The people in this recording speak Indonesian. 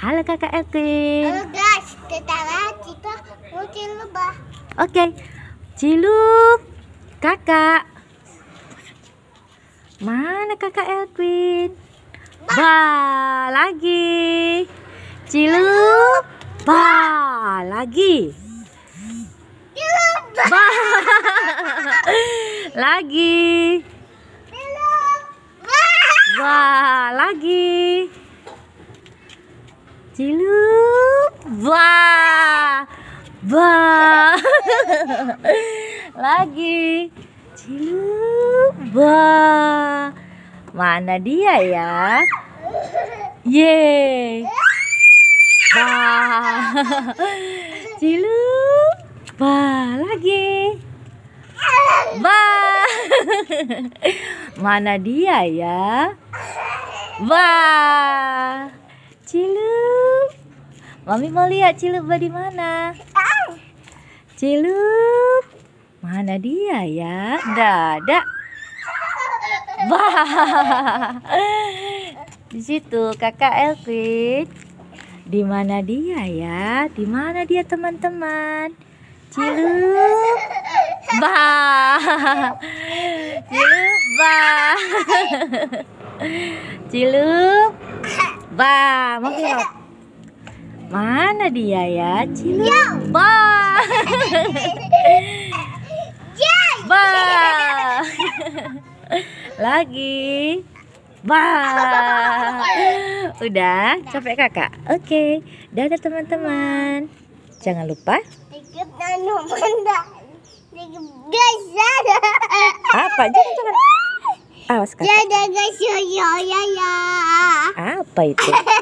Halo kakak Eki. Halo guys, sekarang kita mau cilubah. Oke, okay. ciluk kakak. Mana kakak Elvin? Ba. ba lagi. Cilup. ba lagi. Cilup. ba. ba. lagi. Ciluk ba. Ba lagi. Cilup. ba, Wah. Lagi. Cilup. Wah. Mana dia ya? Yeay. ba, Cilup. Wah, lagi. ba, Mana dia ya? ba. Mami mau lihat Cilup di mana? Cilup. mana dia ya? Dada. Wah. Di situ kakak Elquid. Di mana dia ya? Di mana dia teman-teman? Cilup. Bah. Cilup. bah. Cilup. Bah, mau Mana dia ya? Cina. Ba. ba. Lagi. Ba. Udah, capek kakak. Oke, okay. dadah teman-teman. Jangan lupa. Apa? Jangan, jangan. Awas kakak. Apa itu?